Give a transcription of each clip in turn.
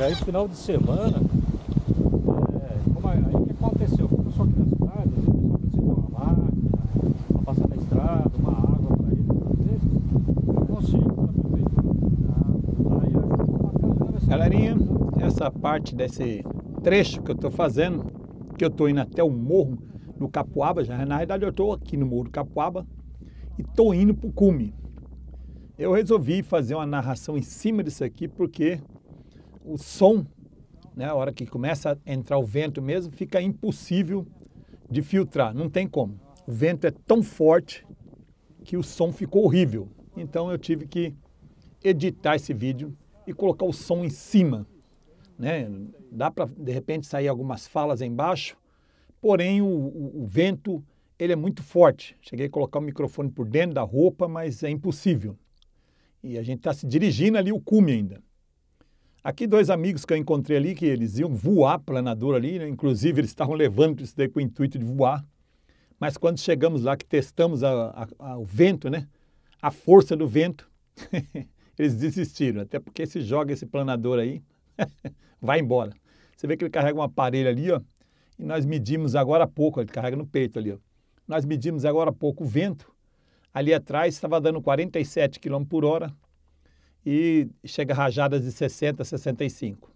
E aí final de semana, é, como aí, o que aconteceu? Começou aqui na cidade, né, o pessoal precisou uma máquina para passar na estrada, uma água para ele, para eles. Eu consigo na prefeitura. Aí eu uma né, Galerinha, né? essa parte desse trecho que eu estou fazendo, que eu estou indo até o morro no Capuaba, já na realidade eu estou aqui no morro do Capuaba e estou indo para o cume. Eu resolvi fazer uma narração em cima disso aqui porque o som, né, a hora que começa a entrar o vento mesmo, fica impossível de filtrar, não tem como. O vento é tão forte que o som ficou horrível. Então eu tive que editar esse vídeo e colocar o som em cima. Né? Dá para de repente sair algumas falas embaixo, porém o, o, o, vento ele é muito forte. Cheguei a colocar o microfone por dentro da roupa, mas é impossível. E a gente está se dirigindo ali o cume ainda. Aqui dois amigos que eu encontrei ali, que eles iam voar planador ali, né? inclusive eles estavam levando isso daí com o intuito de voar. Mas quando chegamos lá, que testamos a, a, a, o vento, né? a força do vento, eles desistiram, até porque se joga esse planador aí, vai embora. Você vê que ele carrega um aparelho ali, ó, e nós medimos agora há pouco, ele carrega no peito ali, ó. nós medimos agora há pouco o vento, ali atrás estava dando 47 km por hora, e chega a rajadas de 60, 65.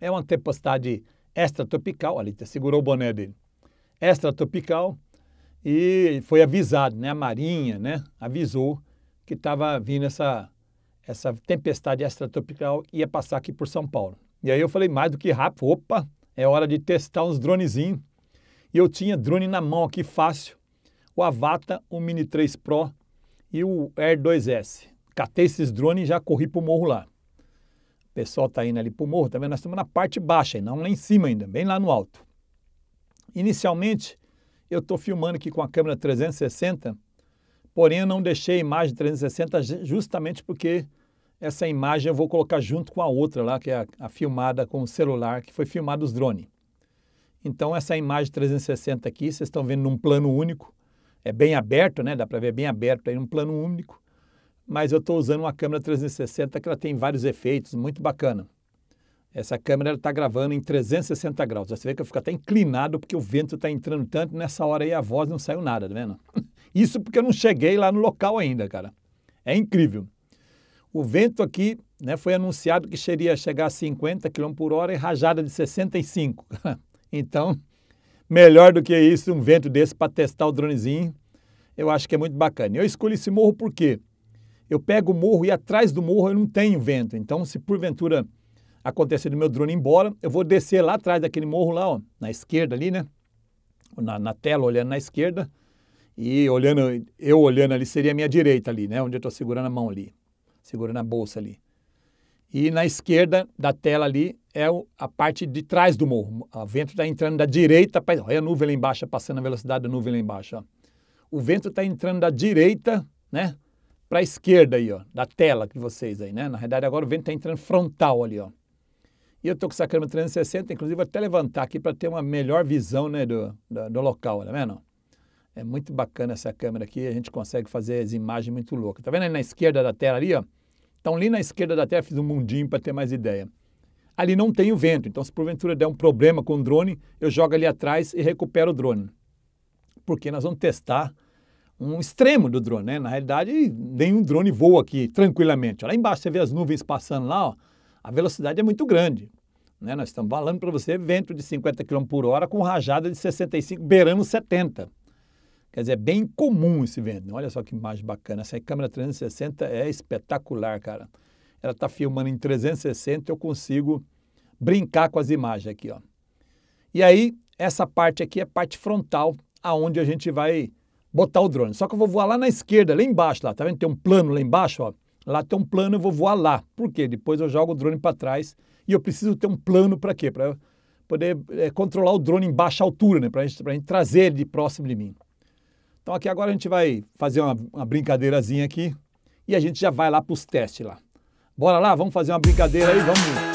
É uma tempestade extratropical, ali, tá, segurou o boné dele. Extratropical e foi avisado, né? A Marinha, né? Avisou que estava vindo essa essa tempestade extratropical ia passar aqui por São Paulo. E aí eu falei mais do que rápido, opa, é hora de testar uns dronezinhos. E eu tinha drone na mão aqui fácil, o Avata, o Mini 3 Pro e o Air 2S. Catei esses drones e já corri para o morro lá. O pessoal está indo ali para o morro, tá vendo? Nós estamos na parte baixa, não lá em cima ainda, bem lá no alto. Inicialmente, eu estou filmando aqui com a câmera 360, porém eu não deixei a imagem 360 justamente porque essa imagem eu vou colocar junto com a outra lá, que é a, a filmada com o celular, que foi filmado os drones. Então, essa imagem 360 aqui, vocês estão vendo num plano único, é bem aberto, né? Dá para ver bem aberto aí, num plano único mas eu estou usando uma câmera 360 que ela tem vários efeitos, muito bacana. Essa câmera está gravando em 360 graus. Você vê que eu fico até inclinado porque o vento está entrando tanto, nessa hora aí a voz não saiu nada, tá vendo? Isso porque eu não cheguei lá no local ainda, cara. É incrível. O vento aqui né, foi anunciado que seria chegar a 50 km por hora e rajada de 65. então, melhor do que isso, um vento desse para testar o dronezinho, eu acho que é muito bacana. Eu escolhi esse morro por quê? eu pego o morro e atrás do morro eu não tenho vento. Então, se porventura acontecer do meu drone ir embora, eu vou descer lá atrás daquele morro lá, ó, na esquerda ali, né? Na, na tela, olhando na esquerda. E olhando, eu olhando ali seria a minha direita ali, né? Onde eu estou segurando a mão ali, segurando a bolsa ali. E na esquerda da tela ali é a parte de trás do morro. O vento está entrando da direita. Olha a nuvem lá embaixo, passando a velocidade da nuvem lá embaixo. Ó. O vento está entrando da direita, né? para a esquerda aí, ó, da tela que vocês aí, né? Na realidade, agora o vento está entrando frontal ali, ó. E eu estou com essa câmera 360, inclusive vou até levantar aqui para ter uma melhor visão né, do, do, do local, tá vendo? É muito bacana essa câmera aqui, a gente consegue fazer as imagens muito loucas. Tá vendo ali na esquerda da tela ali, ó? Então ali na esquerda da tela fiz um mundinho para ter mais ideia. Ali não tem o vento, então se porventura der um problema com o drone, eu jogo ali atrás e recupero o drone. Porque nós vamos testar um extremo do drone, né? Na realidade, nenhum drone voa aqui tranquilamente. Lá embaixo você vê as nuvens passando lá, ó, a velocidade é muito grande. Né? Nós estamos falando para você vento de 50 km por hora com rajada de 65, beirando 70. Quer dizer, é bem comum esse vento. Olha só que imagem bacana. Essa câmera 360 é espetacular, cara. Ela está filmando em 360, eu consigo brincar com as imagens aqui, ó. E aí, essa parte aqui é a parte frontal, aonde a gente vai botar o drone. Só que eu vou voar lá na esquerda, lá embaixo, lá, tá vendo? Tem um plano lá embaixo, ó. Lá tem um plano, eu vou voar lá. Por quê? Depois eu jogo o drone para trás e eu preciso ter um plano para quê? Para poder é, controlar o drone em baixa altura, né? Para gente, pra gente trazer ele de próximo de mim. Então aqui agora a gente vai fazer uma, uma brincadeirazinha aqui e a gente já vai lá para os testes lá. Bora lá, vamos fazer uma brincadeira aí, vamos.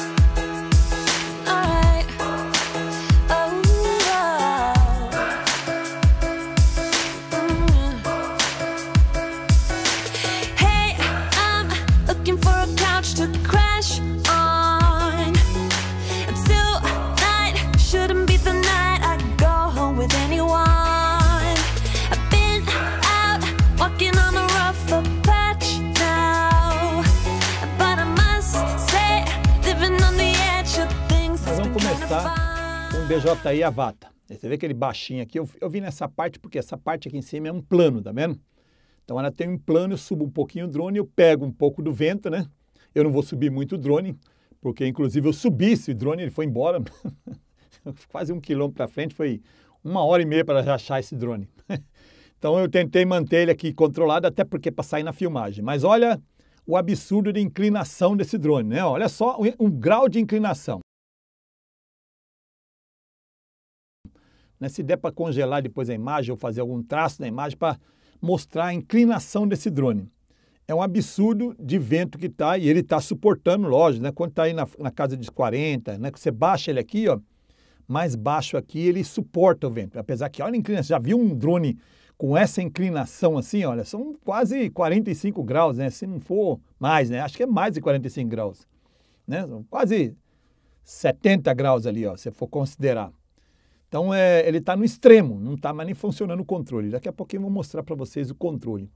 BJI Avata. Você vê aquele baixinho aqui, eu, eu vim nessa parte porque essa parte aqui em cima é um plano, tá vendo? Então ela tem um plano, eu subo um pouquinho o drone, eu pego um pouco do vento, né? Eu não vou subir muito o drone, porque inclusive eu subi esse drone, ele foi embora, quase um quilômetro para frente, foi uma hora e meia para achar esse drone. então eu tentei manter ele aqui controlado, até porque para sair na filmagem. Mas olha o absurdo de inclinação desse drone, né? Olha só o, o grau de inclinação. Né? Se der para congelar depois a imagem ou fazer algum traço na imagem para mostrar a inclinação desse drone. É um absurdo de vento que está e ele está suportando, lógico, né? quando está aí na, na, casa de 40, né? que você baixa ele aqui, ó, mais baixo aqui, ele suporta o vento. Apesar que, olha a inclinação, já viu um drone com essa inclinação assim, olha, são quase 45 graus, né? Se não for mais, né? Acho que é mais de 45 graus, né? São quase 70 graus ali, ó, se for considerar. Então é, ele está no extremo, não está mais nem funcionando o controle. Daqui a pouquinho eu vou mostrar para vocês o controle.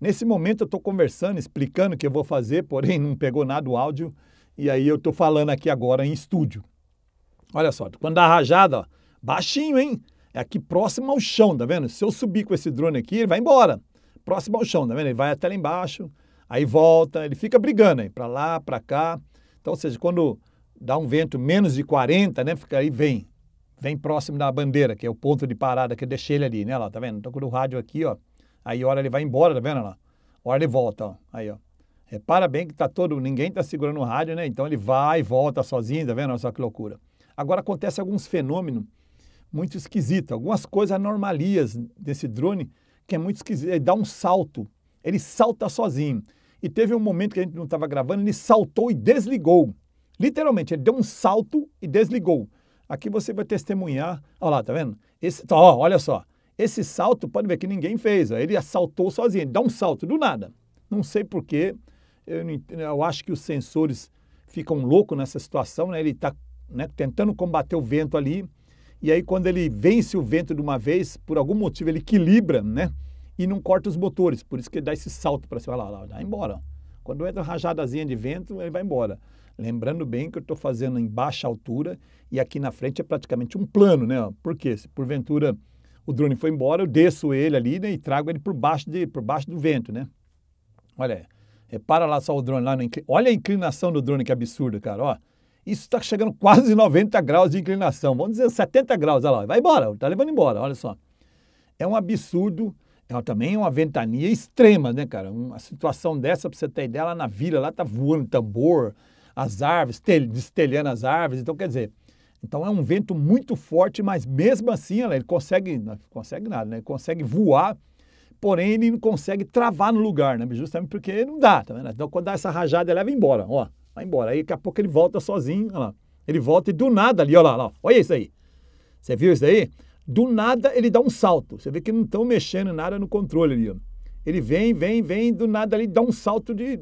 Nesse momento eu estou conversando, explicando o que eu vou fazer, porém não pegou nada o áudio e aí eu estou falando aqui agora em estúdio. Olha só, quando dá rajada, ó, baixinho, hein? É aqui próximo ao chão, tá vendo? Se eu subir com esse drone aqui, ele vai embora. Próximo ao chão, tá vendo? Ele vai até lá embaixo, aí volta, ele fica brigando aí, para lá, para cá. Então, ou seja, quando dá um vento menos de 40, né? Fica aí, vem vem próximo da bandeira, que é o ponto de parada que eu deixei ele ali, né? Lá, tá vendo? Tô com o rádio aqui, ó. Aí, hora ele vai embora, tá vendo? Lá? Hora ele volta, ó. Aí, ó. Repara bem que tá todo, ninguém tá segurando o rádio, né? Então ele vai e volta sozinho, tá vendo? Olha só que loucura. Agora acontece alguns fenômenos muito esquisitos, algumas coisas anormalias desse drone que é muito esquisito. Ele dá um salto, ele salta sozinho. E teve um momento que a gente não estava gravando, ele saltou e desligou. Literalmente, ele deu um salto e desligou. Aqui você vai testemunhar. Olha lá, tá vendo? Esse, tá, ó, olha só. Esse salto, pode ver que ninguém fez. Ó. Ele assaltou sozinho, ele dá um salto do nada. Não sei porquê. Eu, eu acho que os sensores ficam loucos nessa situação, né? Ele está né, tentando combater o vento ali. E aí, quando ele vence o vento de uma vez, por algum motivo ele equilibra, né? E não corta os motores. Por isso que ele dá esse salto para cima. Olha lá, lá, vai embora. Quando entra uma rajadazinha de vento, ele vai embora. Lembrando bem que eu estou fazendo em baixa altura e aqui na frente é praticamente um plano, né? Porque se porventura o drone foi embora, eu desço ele ali né, e trago ele por baixo, de, por baixo do vento, né? Olha Repara lá só o drone lá. Olha a inclinação do drone, que absurdo, cara. Ó, isso está chegando quase 90 graus de inclinação. Vamos dizer 70 graus. Olha lá, vai embora, está levando embora, olha só. É um absurdo. é também é uma ventania extrema, né, cara? Uma situação dessa, para você ter ideia, lá na vila, lá tá voando tambor, as árvores, destelhando as árvores. Então, quer dizer, então é um vento muito forte, mas mesmo assim ele consegue, não consegue nada, né? Ele consegue voar, porém ele não consegue travar no lugar, né? Justamente porque não dá, tá vendo? Então quando dá essa rajada ele vai embora, ó, vai embora. Aí daqui a pouco ele volta sozinho, lá. Ele volta e do nada ali, olha lá, olha, olha isso aí. Você viu isso aí? Do nada ele dá um salto. Você vê que não estão mexendo nada no controle ali, ó. Ele vem, vem, vem, do nada ali dá um salto de,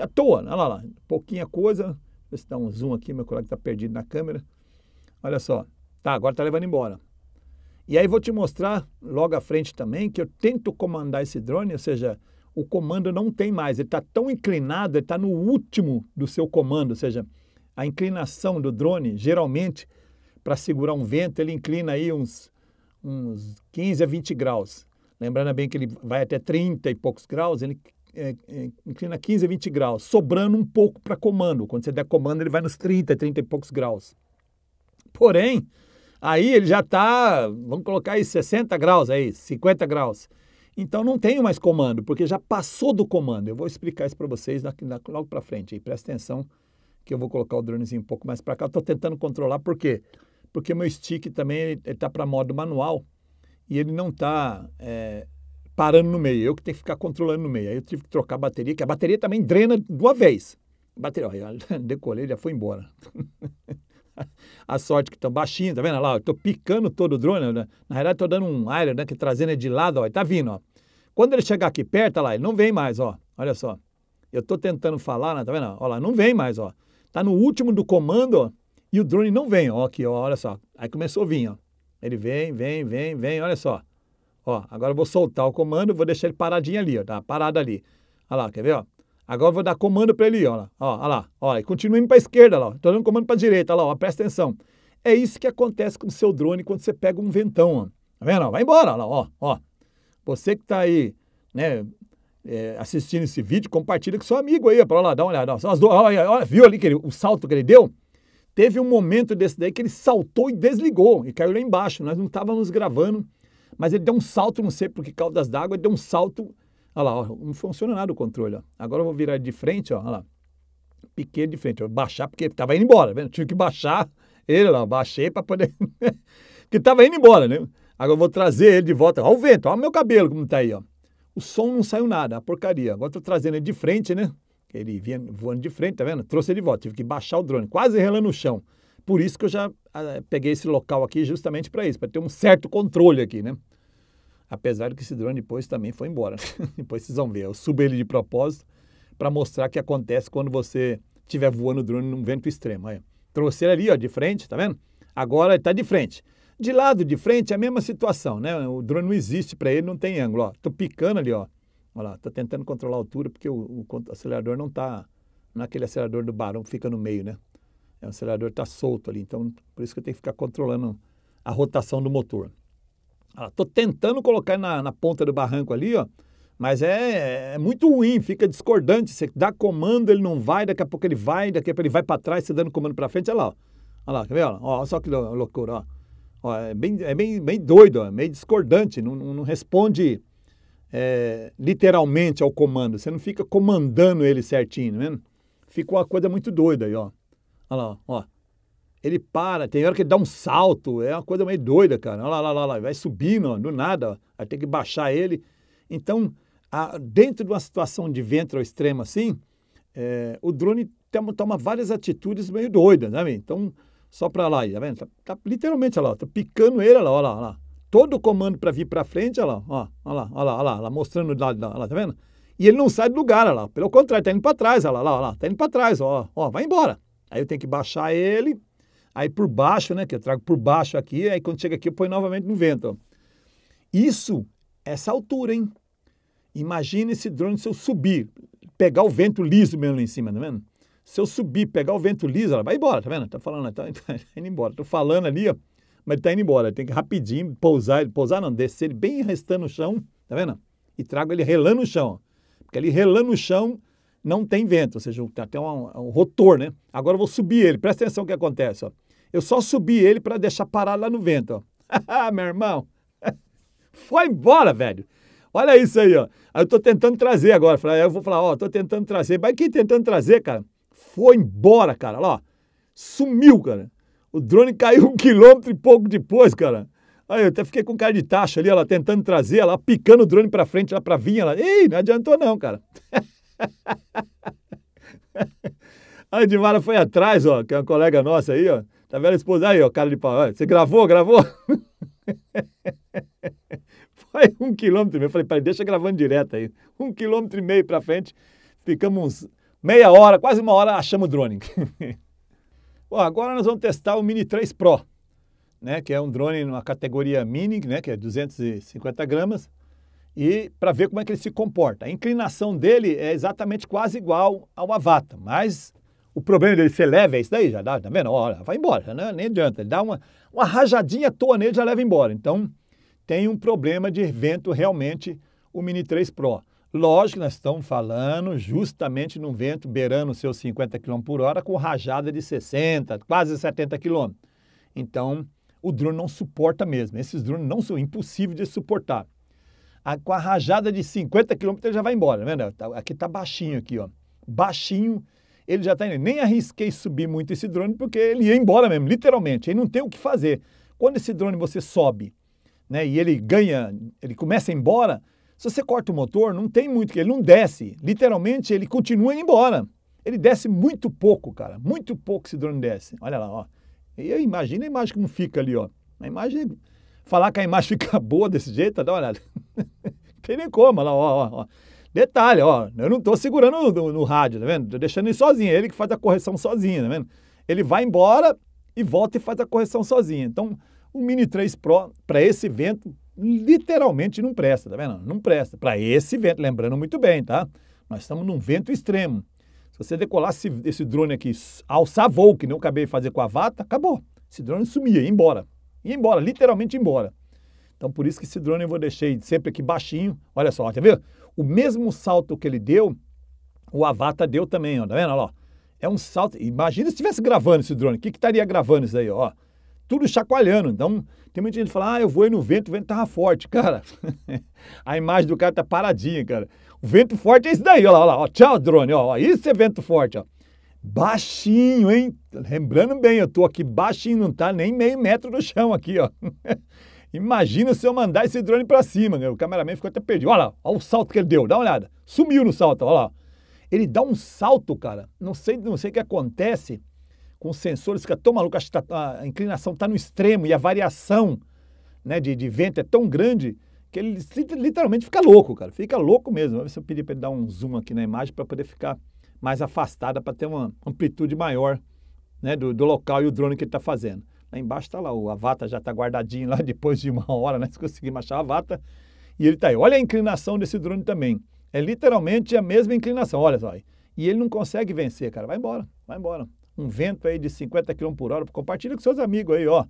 à toa. Olha lá, lá, pouquinha coisa. Deixa eu dar um zoom aqui, meu colega está perdido na câmera. Olha só. Tá, agora está levando embora. E aí vou te mostrar logo à frente também que eu tento comandar esse drone, ou seja, o comando não tem mais. Ele está tão inclinado, ele está no último do seu comando, ou seja, a inclinação do drone, geralmente, para segurar um vento, ele inclina aí uns, uns 15 a 20 graus. Lembrando bem que ele vai até 30 e poucos graus, ele é, é, inclina 15, 20 graus, sobrando um pouco para comando. Quando você der comando, ele vai nos 30, 30 e poucos graus. Porém, aí ele já está, vamos colocar aí 60 graus, aí, 50 graus. Então não tenho mais comando, porque já passou do comando. Eu vou explicar isso para vocês na, na, logo para frente. Aí. Presta atenção que eu vou colocar o dronezinho um pouco mais para cá. Estou tentando controlar, por quê? Porque meu stick também está para modo manual e ele não está é, parando no meio. Eu que tenho que ficar controlando no meio. Aí eu tive que trocar a bateria, que a bateria também drena de uma vez. A bateria, ó, decolei, já foi embora. a sorte que estão baixinho, tá vendo? Olha lá, estou picando todo o drone. Né? Na realidade, estou dando um aéreo, né? Que trazendo ele de lado, ó. tá vindo, ó. Quando ele chegar aqui perto, olha lá, ele não vem mais, ó. Olha só. Eu estou tentando falar, né? tá vendo? Olha lá, não vem mais, ó. tá no último do comando, ó, e o drone não vem, ó. Aqui, ó, olha só. Aí começou a vir, ó. Ele vem, vem, vem, vem, olha só. Ó, agora eu vou soltar o comando, vou deixar ele paradinho ali, ó, tá parado ali. Olha lá, quer ver, ó? Agora eu vou dar comando para ele, ó ó, ó lá, ó, e continua indo para a esquerda, lá, ó, tô dando comando para a direita, ó lá, ó, presta atenção. É isso que acontece com o seu drone quando você pega um ventão, ó. Tá vendo? Ó, vai embora, ó lá, ó, ó. Você que tá aí, né, é, assistindo esse vídeo, compartilha com seu amigo aí, ó, lá, dá uma olhada, ó, olha, olha, viu ali que ele, o salto que ele deu? Teve um momento desse daí que ele saltou e desligou e caiu lá embaixo. Nós não estávamos gravando, mas ele deu um salto, não sei por que das d'água, ele deu um salto. Olha lá, ó, não funciona nada o controle. Ó. Agora eu vou virar de frente, ó, olha lá. Piquei de frente, baixar, porque estava indo embora, vendo? Tive que baixar ele lá, baixei para poder. que estava indo embora, né? Agora eu vou trazer ele de volta. Olha o vento, olha o meu cabelo como está aí, ó. O som não saiu nada, a porcaria. Agora estou trazendo ele de frente, né? Ele vinha voando de frente, tá vendo? Trouxe ele de volta, tive que baixar o drone, quase relando no chão. Por isso que eu já ah, peguei esse local aqui justamente para isso, para ter um certo controle aqui, né? Apesar que esse drone depois também foi embora. Né? depois vocês vão ver. Eu subo ele de propósito para mostrar o que acontece quando você estiver voando o drone num vento extremo. Aí, trouxe ele ali, ó, de frente, tá vendo? Agora ele está de frente. De lado, de frente, é a mesma situação, né? O drone não existe para ele, não tem ângulo. Ó. Tô picando ali, ó. Olha lá, está tentando controlar a altura porque o, o acelerador não está naquele é acelerador do barão que fica no meio, né? É, o acelerador está solto ali, então por isso que eu tenho que ficar controlando a rotação do motor. Estou tentando colocar na, na, ponta do barranco ali, ó, mas é, é, muito ruim, fica discordante. Você dá comando, ele não vai, daqui a pouco ele vai, daqui a pouco ele vai para trás, você dando comando para frente, olha lá. Olha lá, quer ver? Olha, olha só que loucura, ó. é bem, é bem, bem doido, ó, meio discordante, não, não responde é, literalmente ao comando. Você não fica comandando ele certinho, tá né? Fica uma coisa muito doida aí, ó. Olha lá, ó. Ele para, tem hora que ele dá um salto, é uma coisa meio doida, cara. Olha lá, olha lá, lá. vai subindo, ó, do nada, ó. aí tem que baixar ele. Então, a, dentro de uma situação de ventre ao extremo assim, é, o drone toma, toma, várias atitudes meio doidas, né? Então, só para lá aí, tá vendo? Tá, tá, literalmente, olha lá, tá picando ele, olha lá, olha lá todo o comando para vir para frente, olha lá, ó, olha lá, olha lá, olha lá, lá mostrando lá, lá, lá, tá vendo? E ele não sai do lugar, olha lá. Pelo contrário, tá indo para trás, olha lá, olha lá, tá indo para trás, ó, ó, vai embora. Aí eu tenho que baixar ele, aí por baixo, né, que eu trago por baixo aqui, aí quando chega aqui eu ponho novamente no vento, ó. Isso, essa altura, hein? Imagina esse drone se eu subir, pegar o vento liso mesmo lá em cima, tá vendo? Se eu subir, pegar o vento liso, ela vai embora, tá vendo? Tá falando, tá, tá indo embora. Tô falando ali, ó mas ele está indo embora. Ele tem que rapidinho pousar, pousar não, descer ele bem arrastando o chão, tá vendo? E trago ele relando no chão. Porque ele relando no chão não tem vento, ou seja, tem tá até um, um rotor, né? Agora eu vou subir ele, presta atenção o que acontece, ó. Eu só subi ele para deixar parar lá no vento, ó. meu irmão, foi embora, velho. Olha isso aí, ó. Aí eu tô tentando trazer agora. Aí eu vou falar, ó, tô tentando trazer. Mas quem tentando trazer, cara? Foi embora, cara. Olha lá, ó. Sumiu, cara. O drone caiu um quilômetro e pouco depois, cara. Aí eu até fiquei com cara de taxa ali, ela tentando trazer, ela picando o drone para frente, lá para vinha, ela, ei, não adiantou não, cara. a Edmara foi atrás, ó, que é uma colega nossa aí, ó. Tá vendo a esposa aí, ó, cara de pau. você gravou, gravou? foi um quilômetro e meio. Eu falei, peraí, deixa gravando direto aí. Um quilômetro e meio para frente. Ficamos meia hora, quase uma hora, achamos o drone agora nós vamos testar o Mini 3 Pro, né, que é um drone na categoria Mini, né, que é 250 gramas, e para ver como é que ele se comporta. A inclinação dele é exatamente quase igual ao Avata, mas o problema dele ser leve é isso daí, já dá, tá vendo? Olha, vai embora, né? nem adianta. Ele dá uma, uma rajadinha à toa nele já leva embora. Então, tem um problema de vento realmente o Mini 3 Pro. Lógico que nós estamos falando justamente num vento beirando seus 50 km por hora, com rajada de 60, quase 70 km. Então, o drone não suporta mesmo. Esses drones não são impossíveis de suportar. A, com a rajada de 50 km, ele já vai embora. né? Tá, aqui está baixinho, aqui, ó. Baixinho, ele já está indo. Nem arrisquei subir muito esse drone, porque ele ia embora mesmo, literalmente. Ele não tem o que fazer. Quando esse drone você sobe né, e ele ganha, ele começa a ir embora, se você corta o motor, não tem muito que ele não desce. Literalmente, ele continua indo embora. Ele desce muito pouco, cara. Muito pouco esse drone desce. Olha lá, ó. E eu imagino a imagem como fica ali, ó. A imagem. Falar que a imagem fica boa desse jeito, dá uma olhada. tem nem como, olha lá, ó, ó, Detalhe, ó. Eu não estou segurando no, no, rádio, tá vendo? Tô deixando ele sozinho. Ele que faz a correção sozinho, tá vendo? Ele vai embora e volta e faz a correção sozinho. Então, o Mini 3 Pro, para esse evento, literalmente não presta, tá vendo? Não presta. Para esse vento, lembrando muito bem, tá? Nós estamos num vento extremo. Se você decolasse esse drone aqui, alçar voo, que nem eu acabei de fazer com a vata, acabou. Esse drone sumia, ia embora. Ia embora, literalmente ia embora. Então, por isso que esse drone eu vou deixei sempre aqui baixinho. Olha só, quer ver? O mesmo salto que ele deu, o Avata deu também, ó. Tá vendo? Olha lá. É um salto. Imagina se estivesse gravando esse drone. O que, que estaria gravando isso aí, ó? tudo chacoalhando. Então, tem muita gente que fala, ah, eu voei no vento, o vento tava forte. Cara, a imagem do cara tá paradinha, cara. O vento forte é isso daí, olha lá, ó, tchau drone, ó, isso é vento forte, ó. Baixinho, hein? Lembrando bem, eu tô aqui baixinho, não tá nem meio metro do chão aqui, ó. Imagina se eu mandar esse drone para cima, né? O cameraman ficou até perdido. Olha lá, olha o salto que ele deu, dá uma olhada. Sumiu no salto, olha lá. Ele dá um salto, cara. Não sei, não sei o que acontece com sensores, fica tão maluco, acho que tá, a inclinação está no extremo e a variação né, de, de vento é tão grande que ele literalmente fica louco, cara. Fica louco mesmo. Vamos ver se eu pedir para ele dar um zoom aqui na imagem para poder ficar mais afastada, para ter uma amplitude maior né, do, do local e o drone que ele está fazendo. Lá embaixo está lá, o avata já está guardadinho lá depois de uma hora, né? Se conseguimos achar a avata. E ele está aí. Olha a inclinação desse drone também. É literalmente a mesma inclinação, olha só. Aí. E ele não consegue vencer, cara. Vai embora, vai embora um vento aí de 50 km por hora. Compartilha com seus amigos aí, ó.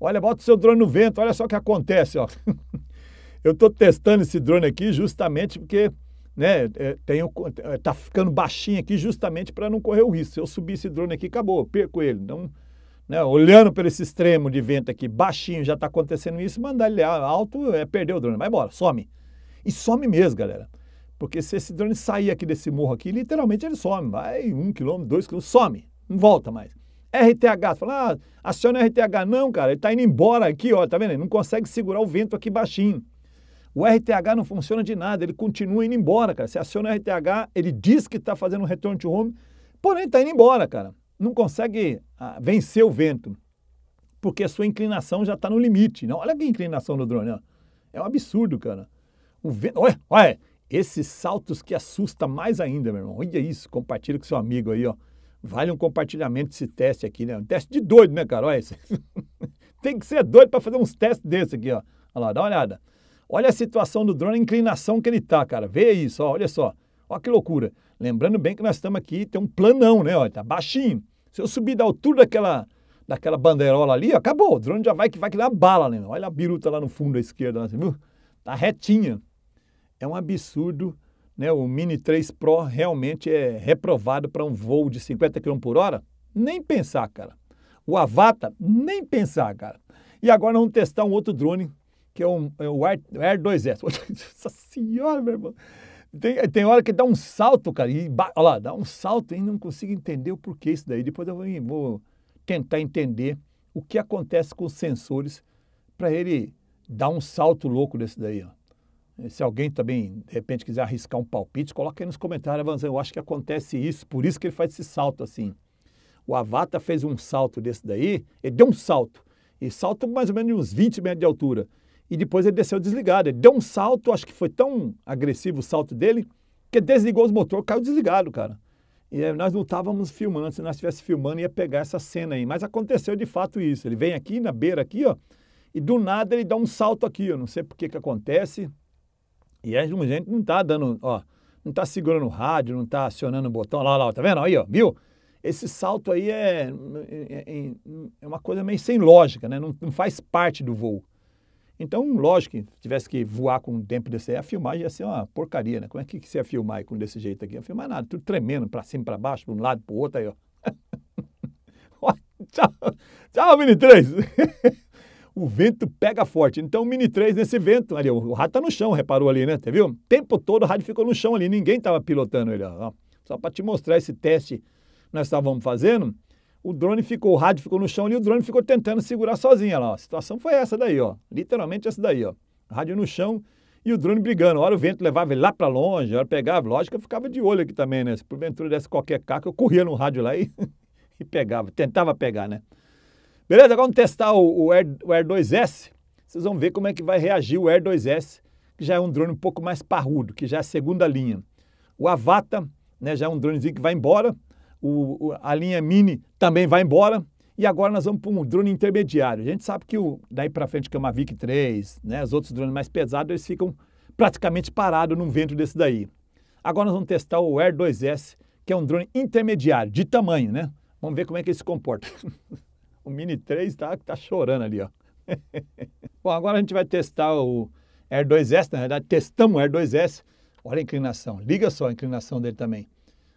Olha, bota o seu drone no vento, olha só o que acontece, ó. Eu estou testando esse drone aqui justamente porque né, é, tenho, é, tá ficando baixinho aqui justamente para não correr o risco. Se eu subir esse drone aqui, acabou, perco ele. Então, né, olhando por esse extremo de vento aqui, baixinho, já está acontecendo isso, mandar ele alto é perder o drone. Vai embora, some. E some mesmo, galera. Porque se esse drone sair aqui desse morro aqui, literalmente ele some. Vai um quilômetro, dois quilômetros, some não volta mais. RTH, você fala, ah, aciona RTH. Não, cara, ele está indo embora aqui, ó, tá vendo? Ele não consegue segurar o vento aqui baixinho. O RTH não funciona de nada, ele continua indo embora, cara. Você aciona o RTH, ele diz que está fazendo um return to home, porém está indo embora, cara. Não consegue ah, vencer o vento, porque a sua inclinação já está no limite. Não? Né? Olha que inclinação do drone, ó. É um absurdo, cara. O vento, olha, olha, esses saltos que assusta mais ainda, meu irmão. Olha isso, compartilha com seu amigo aí, ó. Vale um compartilhamento desse teste aqui, né? Um teste de doido, né, cara? Olha isso. Tem que ser doido para fazer uns testes desse aqui, ó. Olha lá, dá uma olhada. Olha a situação do drone, a inclinação que ele tá, cara. Vê isso, ó, olha só. Olha que loucura. Lembrando bem que nós estamos aqui, tem um planão, né? Olha, tá baixinho. Se eu subir da altura daquela, daquela bandeirola ali, ó, acabou. O drone já vai que vai que dá bala, né? Olha a biruta lá no fundo à esquerda, você viu? Tá retinha. É um absurdo né, o Mini 3 Pro realmente é reprovado para um voo de 50 km por hora? Nem pensar, cara. O Avata, nem pensar, cara. E agora vamos testar um outro drone, que é, um, é o Air, Air 2S. Nossa senhora, meu irmão. Tem, tem hora que dá um salto, cara, e olha lá, dá um salto e não consigo entender o porquê isso daí. Depois eu vou, vou tentar entender o que acontece com os sensores para ele dar um salto louco desse daí, ó. Se alguém também, de repente, quiser arriscar um palpite, coloca aí nos comentários, Avanzan, eu acho que acontece isso, por isso que ele faz esse salto assim. O Avata fez um salto desse daí, ele deu um salto, e salto mais ou menos uns 20 metros de altura. E depois ele desceu desligado. Ele deu um salto, acho que foi tão agressivo o salto dele, que desligou os motores, caiu desligado, cara. E nós não estávamos filmando, se nós estivéssemos filmando ia pegar essa cena aí. Mas aconteceu de fato isso. Ele vem aqui na beira aqui, ó, e do nada ele dá um salto aqui, eu não sei por que que acontece, e a gente não está dando, ó, não está segurando o rádio, não está acionando o botão, lá, lá, tá vendo? Aí, ó, viu? Esse salto aí é, é, é, é uma coisa meio sem lógica, né? Não, não, faz parte do voo. Então, lógico que tivesse que voar com um tempo desse aí, a filmagem ia ser uma porcaria, né? Como é que, você ia filmar aí com desse jeito aqui? Não ia filmar nada, tudo tremendo, para cima, para baixo, para um lado, para o outro, aí, ó. Tchau, tchau, Mini 3. o vento pega forte. Então, o Mini 3 nesse vento, ali, o rádio tá no chão, reparou ali, né? Você viu? O tempo todo o rádio ficou no chão ali, ninguém estava pilotando ele. Ó. Só para te mostrar esse teste que nós estávamos fazendo, o drone ficou, o rádio ficou no chão ali, o drone ficou tentando segurar sozinho, lá. A situação foi essa daí, ó. Literalmente essa daí, ó. Rádio no chão e o drone brigando. Hora o vento levava ele lá para longe, hora pegava, lógico, eu ficava de olho aqui também, né? Se porventura desse qualquer caco, eu corria no rádio lá e, e pegava, tentava pegar, né? Beleza? Vamos testar o, o, Air, o Air 2S. Vocês vão ver como é que vai reagir o Air 2S, que já é um drone um pouco mais parrudo, que já é a segunda linha. O Avata né, já é um dronezinho que vai embora. O, o, a linha Mini também vai embora. E agora nós vamos para um drone intermediário. A gente sabe que o, daí para frente, que é uma Mavic 3, né, os outros drones mais pesados, eles ficam praticamente parados num vento desse daí. Agora nós vamos testar o Air 2S, que é um drone intermediário, de tamanho, né? Vamos ver como é que ele se comporta. O Mini 3 tá, tá chorando ali, ó. Bom, agora a gente vai testar o R2S, na verdade testamos o R2S. Olha a inclinação, liga só a inclinação dele também.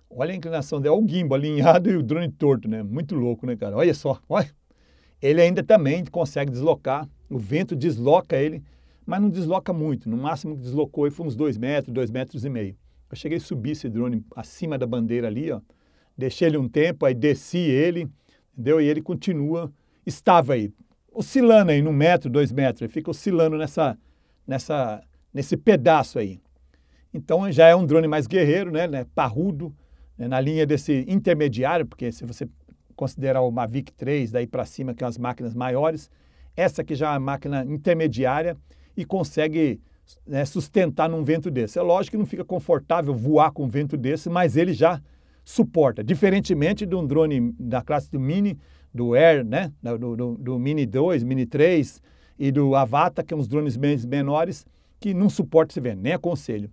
Olha a inclinação dele, olha o gimbal alinhado e o drone torto, né? Muito louco, né, cara? Olha só, olha. Ele ainda também consegue deslocar, o vento desloca ele, mas não desloca muito. No máximo que deslocou foi uns 2 metros, 2 metros e meio. Eu cheguei a subir esse drone acima da bandeira ali, ó. Deixei ele um tempo, aí desci ele, entendeu? E ele continua, estava aí, oscilando aí, num metro, dois metros, ele fica oscilando nessa, nessa, nesse pedaço aí. Então já é um drone mais guerreiro, né, né parrudo, né, na linha desse intermediário, porque se você considerar o Mavic 3 daí para cima, que são é as máquinas maiores, essa aqui já é uma máquina intermediária e consegue né, sustentar num vento desse. É lógico que não fica confortável voar com um vento desse, mas ele já suporta, diferentemente de um drone da classe do Mini, do Air, né? do, do, do Mini 2, Mini 3 e do Avata, que são é uns drones bem menores, que não suporta esse vento, nem aconselho.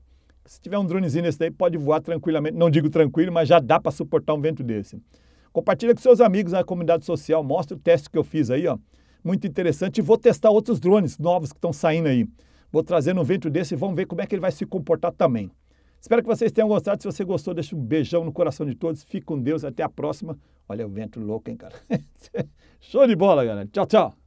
Se tiver um dronezinho desse daí, pode voar tranquilamente, não digo tranquilo, mas já dá para suportar um vento desse. Compartilha com seus amigos na comunidade social, mostra o teste que eu fiz aí, ó. Muito interessante. vou testar outros drones novos que estão saindo aí. Vou trazer um vento desse e vamos ver como é que ele vai se comportar também. Espero que vocês tenham gostado. Se você gostou, deixa um beijão no coração de todos. Fique com Deus. Até a próxima. Olha o é vento louco, hein, cara? Show de bola, galera. Tchau, tchau.